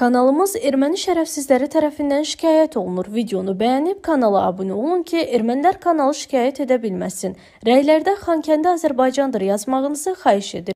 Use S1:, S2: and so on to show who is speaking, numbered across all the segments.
S1: Kanalımız erməni şərəfsizləri tərəfindən şikayət olunur. Videonu bəyənib kanala abunə olun ki, ermənilər kanalı şikayət edə bilməsin. Rəylərdə Xankəndi Azərbaycandır yazmağınızı xahiş edirik.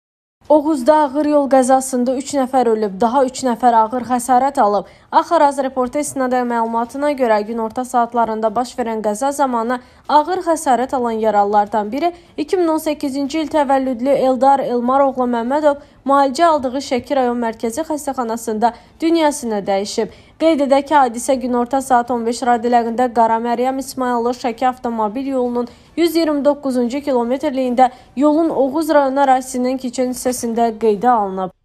S1: Oğuzda ağır yol qəzasında 3 nəfər ölüb, daha 3 nəfər ağır xəsarət alıb. Axaraz reportesinada məlumatına görə günorta saatlarında baş verən qəza zamanı ağır xəsarət alan yaralılardan biri 2018-ci il təvəllüdlü Eldar Elmaroğlu Məmmədov müalicə aldığı Şəki rayon mərkəzi xəstəxanasında dünyasını dəyişib. Qeyd edək ki, hadisə günorta saat 15 radələrində Qara Məryəm İsmayıllı Şəki avtomobil yolunun 129-cu kilometrliyində yolun Oğuz rayonu ərazisinin keçən hissəsində qeydə alınıb.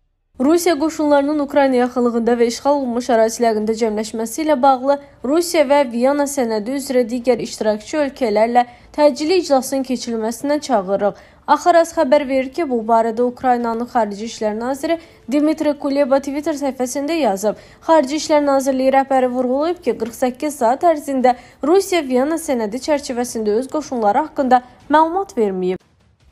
S1: Rusiya qoşunlarının Ukrayna yaxınlığında və işğal olunmuş ərazilərində cəmləşməsi ilə bağlı Rusiya və Viyana sənədi üzrə digər iştirakçı ölkələrlə təcili iclasın keçirilməsinə çağırırıq. Axaras xəbər verir ki, bu barədə Ukraynanın Xarici İşlər naziri Dmitri Kuleba Twitter səhifəsində yazıb. Xarici İşlər Nazirliyi rəhbəri vurğulayıb ki, 48 saat ərzində Rusiya Viyana sənədi çərçivəsində öz qoşunları haqqında məlumat verməyib.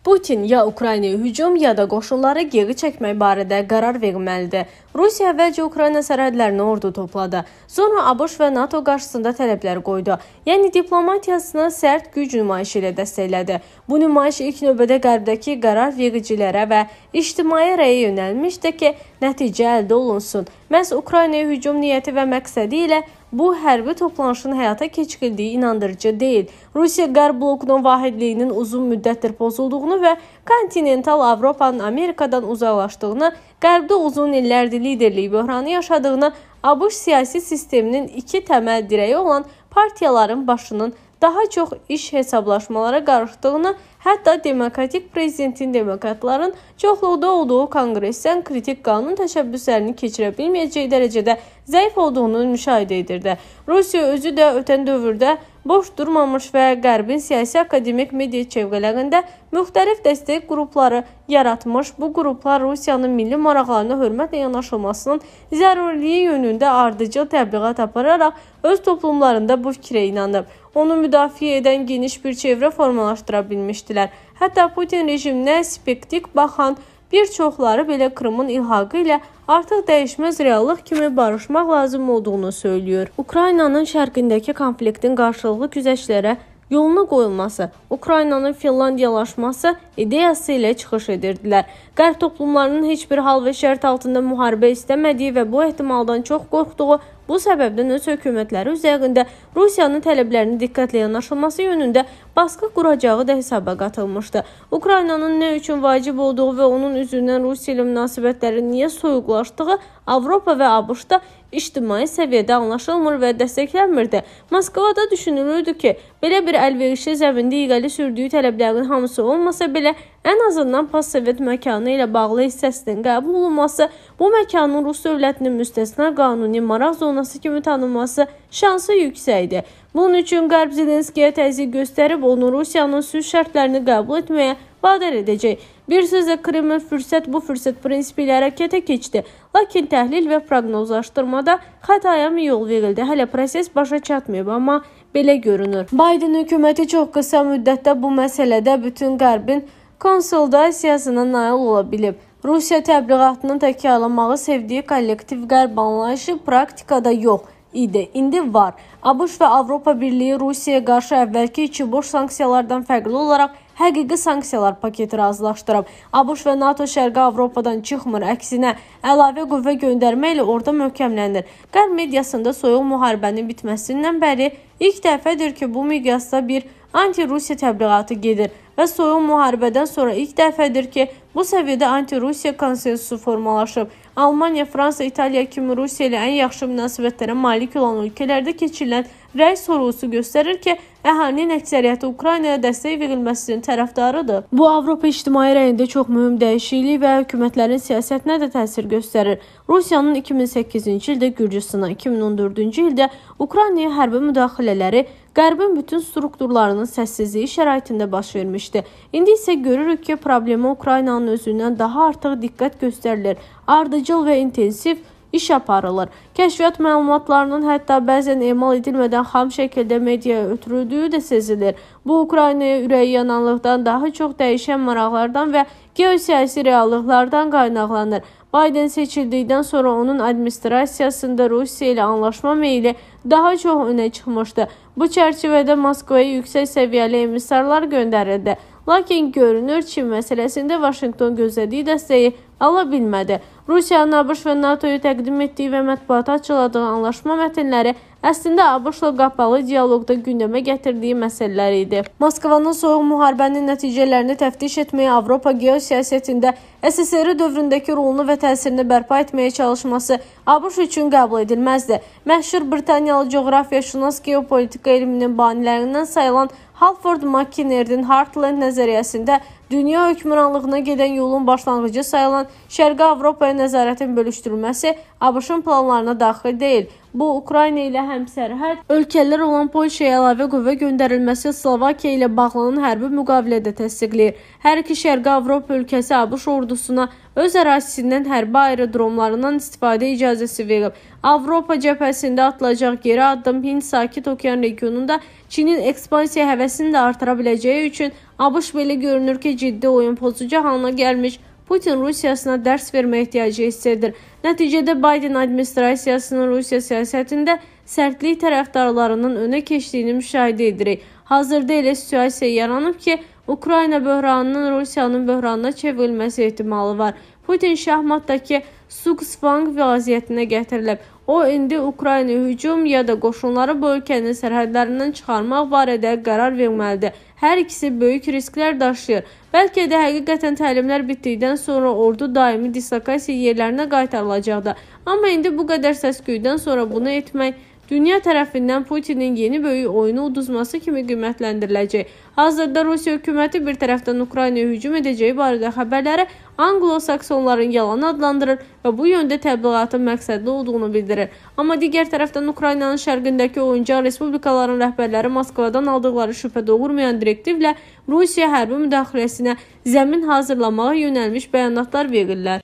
S1: Putin ya Ukraynaya hücum ya da qoşunları geri çəkmək barədə qərar verməlidir. Rusiya əvvəlcə Ukrayna sərhədlərinə ordu topladı. Sonra ABŞ və NATO qarşısında tələblər qoydu. Yəni diplomatiyasına sərt güc nümayişi ilə dəstəklədi. Bu nümayiş ilk növbədə qərbdəki qərar vericilərə və ictimai rəyə yönəlmişdi ki, nəticə əldə olunsun. Məhz Ukraynaya hücum niyyəti və məqsədi ilə bu hərbi toplanışın həyata keçirildiyi inandırıcı deyil. Rusiya Qərb blokunun vahidliyinin uzun müddətdir pozulduğunu və kontinental Avropanın Amerikadan uzaqlaşdığını, Qərbdə uzun illərdir liderlik böhranı yaşadığını, ABŞ siyasi sisteminin iki təməl dirəyi olan partiyaların başının daha çox iş hesablaşmalara qarışdığını, hətta demokratik prezidentin demokratların çoxluqda olduğu konqresdən kritik qanun təşəbbüslərini keçirə bilməyəcəyi dərəcədə zəif olduğunu müşahidə edirdi. Rusiya özü də ötən dövrdə boş durmamış və Qərbin siyasi akademik media çevrələrində müxtəlif dəstək qrupları yaratmış. Bu qruplar Rusiyanın milli maraqlarına hörmətlə yanaşılmasının zəruriliyi yönündə ardıcıl təbliğat apararaq öz toplumlarında bu fikrə inanıb onu müdafiə edən geniş bir çevrə formalaşdıra bilmişdilər. Hətta Putin rejiminə spektik baxan bir çoxları belə Krımın ilhaqı ilə artıq dəyişməz reallıq kimi barışmaq lazım olduğunu söylüyor. Ukraynanın şərqindəki konfliktin qarşılıqlı güzəştlərə yoluna qoyulması, Ukraynanın Finlandiyalaşması ideyası ilə çıxış edirdilər. Qərb toplumlarının heç bir hal və şərt altında müharibə istəmədiyi və bu ehtimaldan çox qorxduğu, bu səbəbdən öz hökumətləri üzərində Rusiyanın tələblərinə diqqətlə yanaşılması yönündə baskı quracağı da hesaba qatılmışdı. Ukraynanın nə üçün vacib olduğu və onun üzündən Rusiya ilə münasibətlərin niyə soyuqlaşdığı Avropa və ABŞ-da ictimai səviyyədə anlaşılmır və dəstəklənmirdi. Moskvada düşünülürdü ki, belə bir əlverişli zəmində irəli sürdüyü tələblərin hamısı olmasa belə, ən azından postsovet məkanı ilə bağlı hissəsinin qəbul olunması, bu məkanın Rus dövlətinin müstəsna qanuni maraq zonası kimi tanınması şansı yüksək idi. Bunun üçün Qərb Zelenskiyə təzyiq göstərib onu Rusiyanın sülh şərtlərini qəbul etməyə vadar edəcək. Bir sözlə Kreml fürsət bu fürsət prinsipi ilə hərəkətə keçdi. Lakin təhlil və proqnozlaşdırmada xətaya mı yol verildi? Hələ proses başa çatmayıb, amma belə görünür. Biden hökuməti çox qısa müddətdə bu məsələdə bütün Qərbin konsolidasiyasına nail ola bilib. Rusiya təbliğatını təkrarlamağı sevdiyi kollektiv qərb anlayışı praktikada yox, idi. İndi var. ABŞ və Avropa Birliyi Rusiyaya qarşı əvvəlki içiboş sanksiyalardan fərqli olaraq həqiqi sanksiyalar paketi razılaşdırıb. ABŞ və NATO Şərqi Avropadan çıxmır, əksinə əlavə qüvvə göndərməklə orada möhkəmlənir. Qərb mediasında soyuq müharibənin bitməsindən bəri ilk dəfədir ki, bu miqyasda bir anti-Rusiya təbliğatı gedir və soyuq müharibədən sonra ilk dəfədir ki, bu səviyyədə anti-Rusiya konsensusu formalaşıb. Almaniya, Fransa, İtaliya kimi Rusiya ilə ən yaxşı münasibətlərə malik olan ölkələrdə keçirilən rəy sorusu göstərir ki, əhalinin əksəriyyəti Ukraynaya dəstək verilməsinin tərəfdarıdır. Bu Avropa ictimai rəyində çox mühüm dəyişiklik və hökumətlərin siyasətinə də təsir göstərir. Rusiyanın 2008-ci ildə Gürcüstana, 2014-cü ildə Ukraynaya hərbi müdaxilələri Qərbin bütün strukturlarının səssizliyi şəraitində baş vermişdi. İndi isə görürük ki, problemə Ukraynanın özündən daha artıq diqqət göstərilir. Ardıcıl və intensiv iş aparılır. Kəşfiyyat məlumatlarının hətta bəzən emal edilmədən xam şəkildə mediaya ötürüldüyü də sezilir. Bu Ukraynaya ürəyi yananlıqdan daha çox dəyişən maraqlardan və geosiyasi reallıqlardan qaynaqlanır. Biden seçildikdən sonra onun administrasiyasında Rusiya ilə anlaşma meyli daha çox önə çıxmışdı. Bu çərçivədə Moskvaya yüksək səviyyəli emissarlar göndərildi. Lakin görünür Çin məsələsində Vaşinqton gözlədiyi dəstəyi ala bilmədi. Rusiyanın ABŞ və NATO-ya təqdim etdiyi və mətbuata açıladığı anlaşma mətnləri əslində ABŞ-la qapalı dialoqda gündəmə gətirdiyi məsələlər idi. Moskvanın soyuq müharibənin nəticələrini təftiş etməyə Avropa geosiyasətində SSR dövründəki rolunu və təsirini bərpa etməyə çalışması ABŞ üçün qəbul edilməzdi. Məşhur Britaniyalı coğrafiyaşünas geopolitika elminin banilərindən sayılan Halford Mackinerdin Heartland nəzəriyyəsində dünya hökmranlığına gedən yolun başlanğıcı sayılan Şərqi Avropaya nəzarətin bölüşdürülməsi ABŞ-ın planlarına daxil deyil. Bu Ukrayna ilə həmsərhəd ölkələr olan Polşaya əlavə qüvvə göndərilməsi Slovakiya ilə bağlanan hərbi müqavilədə təsdiqləyir. Hər iki Şərqi Avropa ölkəsi ABŞ ordusuna öz ərazisindən hərbi aerodromlarından istifadə icazəsi verib. Avropa cəbhəsində atılacaq geri addım Hind Sakit Okean regionunda Çinin ekspansiya həvəsini də artıra biləcəyi üçün ABŞ belə görünür ki, ciddi oyun pozucu halına gəlmiş Putin Rusiyasına dərs vermək ehtiyacı hiss edir. Nəticədə Biden administrasiyasının Rusiya siyasətində sərtlik tərəfdarlarının önə keçdiyini müşahidə edirik. Hazırda elə situasiya yaranıb ki, Ukrayna böhranının Rusiyanın böhranına çevrilməsi ehtimalı var. Putin şahmatdakı Suksvang vəziyyətinə gətirilib. O indi Ukrayna hücum ya da qoşunları bu ölkənin sərhədlərindən çıxarmaq barədə qərar verməlidir. Hər ikisi böyük risklər daşıyır. Bəlkə də həqiqətən təlimlər bitdikdən sonra ordu daimi dislokasiya yerlərinə qaytarılacaqdı. Amma indi bu qədər səs-küydən sonra bunu etmək dünya tərəfindən Putinin yeni böyük oyunu uduzması kimi qiymətləndiriləcək. Hazırda Rusiya hökuməti bir tərəfdən Ukraynaya hücum edəcəyi barədə xəbərləri anglo-saksonların yalan adlandırır və bu yöndə təbliğatın məqsədli olduğunu bildirir. Amma digər tərəfdən Ukraynanın şərqindəki oyuncaq respublikaların rəhbərləri Moskvadan aldıqları şübhə doğurmayan direktivlə Rusiya hərbi müdaxiləsinə zəmin hazırlamağa yönəlmiş bəyanatlar verirlər.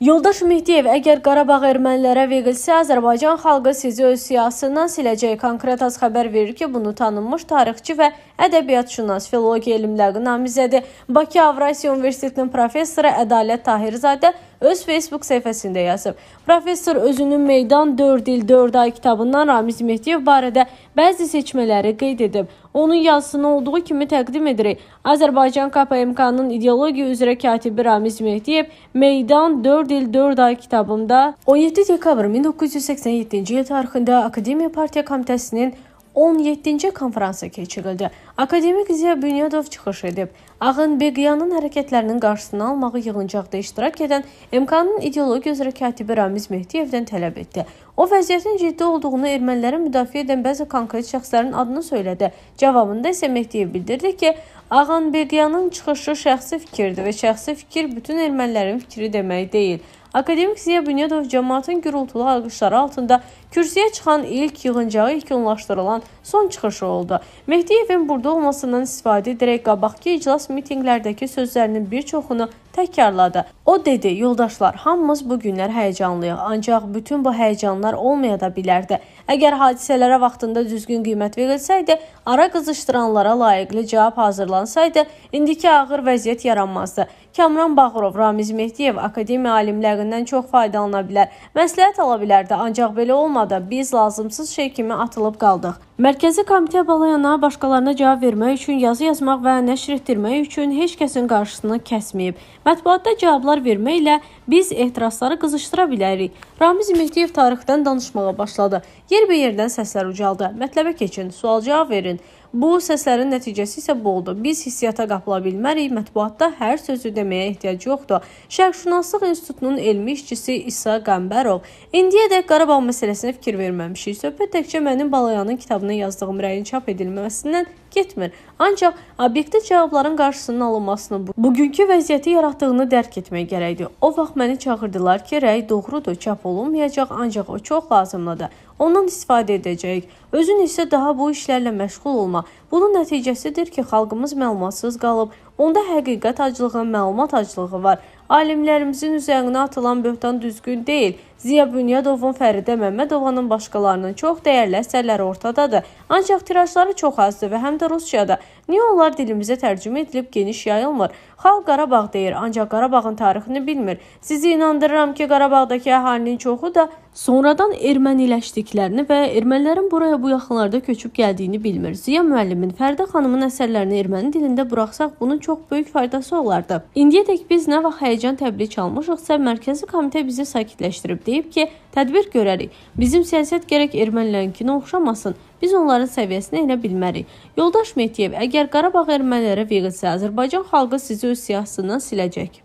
S1: Yoldaş Mehdiyev, əgər Qarabağ ermənilərə verilsə, Azərbaycan xalqı sizi öz siyasından siləcək. Konkretas xəbər verir ki, bunu tanınmış tarixçi və ədəbiyyatşünas filologiya elmləri namizədi Bakı Avrasiya Universitetinin professoru Ədalət Tahirzadə öz Facebook səhifəsində yazıb. Professor özünün Meydan 4 il 4 ay kitabından Ramiz Mehdiyev barədə bəzi seçmələri qeyd edib. Onun yazısını olduğu kimi təqdim edirik. Azərbaycan KPMK-nın ideologiya üzrə katibi Ramiz Mehdiyev Meydan 4 il 4 ay kitabında 17 dekabr 1987-ci il tarixində Akademiya Partiya Komitəsinin 17-ci konfransı keçirildi. Akademik Ziya Bünyadov çıxış edib. Ağın Beqyanın hərəkətlərinin qarşısını almağı yığıncaqda iştirak edən MK-nın ideologiya üzrə katibi Ramiz Mehdiyevdən tələb etdi. O vəziyyətin ciddi olduğunu erməniləri müdafiə edən bəzi konkret şəxslərin adını söylədi. Cavabında isə Mehdiyev bildirdi ki, Ağanberdyanın çıxışı şəxsi fikirdir və şəxsi fikir bütün ermənilərin fikri demək deyil. Akademik Ziya Bünyadov cəmaətin gürültülü alqışları altında kürsüyə çıxan ilk yığıncağı yekunlaşdırılan son çıxışı oldu. Mehdiyevin burada olmasından istifadə edərək qabaqki iclas mitinqlərdəki sözlərinin bir çoxunu təkrarladı. O dedi: "Yoldaşlar, hamımız bu günlər həyəcanlıyıq, ancaq bütün bu həyəcanlar olmaya da bilərdi. Əgər hadisələrə vaxtında düzgün qiymət verilsəydi, ara qızışdıranlara layiqli cavab hazırlansaydı, indiki ağır vəziyyət yaranmazdı. Kamran Bağırov, Ramiz Mehdiyev akademiya alimlərindən çox faydalana bilər, məsləhət ala bilərdi, ancaq belə olmadı. Biz lazımsız şey kimi atılıb qaldıq. Mərkəzi Komitə balayana başqalarına cavab vermək üçün yazı yazmaq və nəşr etdirmək üçün heç kəsin qarşısını kəsməyib. Mətbuatda cavablar verməklə biz ehtirasları qızışdıra bilərik. Ramiz Mehdiyev tarixdən danışmağa başladı. Yerbəyerdən səslər ucaldı. Mətləbə keçin, sual-cavab verin. Bu səslərin nəticəsi isə bu oldu. Biz hissiyata qapıla bilmərik, mətbuatda hər sözü deməyə ehtiyac yoxdur. Şərqşünaslıq İnstitutunun elmi işçisi İsa Qəmbərov. İndiyədək Qarabağ məsələsinə fikir verməmişik. Söhbət təkcə mənim Balayanın kitabının yazdığım rəyin çap edilməsindən getmir. Ancaq obyektiv cavabların qarşısının alınmasını, bugünkü vəziyyəti yaratdığını dərk etmək gərəkdir. O vaxt məni çağırdılar ki, rəy doğrudur, çap olunmayacaq, ancaq o çox lazımlıdır. Ondan istifadə edəcəyik. Özün isə daha bu işlərlə məşğul olma. Bunun nəticəsidir ki, xalqımız məlumatsız qalıb. Onda həqiqət aclığı, məlumat aclığı var alimlərimizin üzərinə atılan böhtan düzgün deyil. Ziya Bünyadovun, Fəridə Məmmədovanın başqalarının çox dəyərli əsərləri ortadadır. Ancaq tirajları çox azdır və həm də Rusiyada. Niyə onlar dilimizə tərcümə edilib geniş yayılmır? Xalq Qarabağ deyir, ancaq Qarabağın tarixini bilmir. Sizi inandırıram ki, Qarabağdakı əhalinin çoxu da sonradan erməniləşdiklərini və ermənilərin buraya bu yaxınlarda köçüb gəldiyini bilmir. Ziya müəllimin, Fərdə xanımın əsərlərini erməni dilində buraxsaq bunun çox böyük faydası olardı. İndiyədək biz nə vaxt həyəcan təbliğ çalmışıqsa, mərkəzi komitə bizi sakitləşdirib deyib ki, tədbir görərik. Bizim siyasət gərək ermənilərinkinə oxşamasın. Biz onların səviyyəsinə enə bilmərik. Yoldaş Mehdiyev, əgər Qarabağ ermənilərə verilsə, Azərbaycan xalqı sizi öz siyahısından siləcək.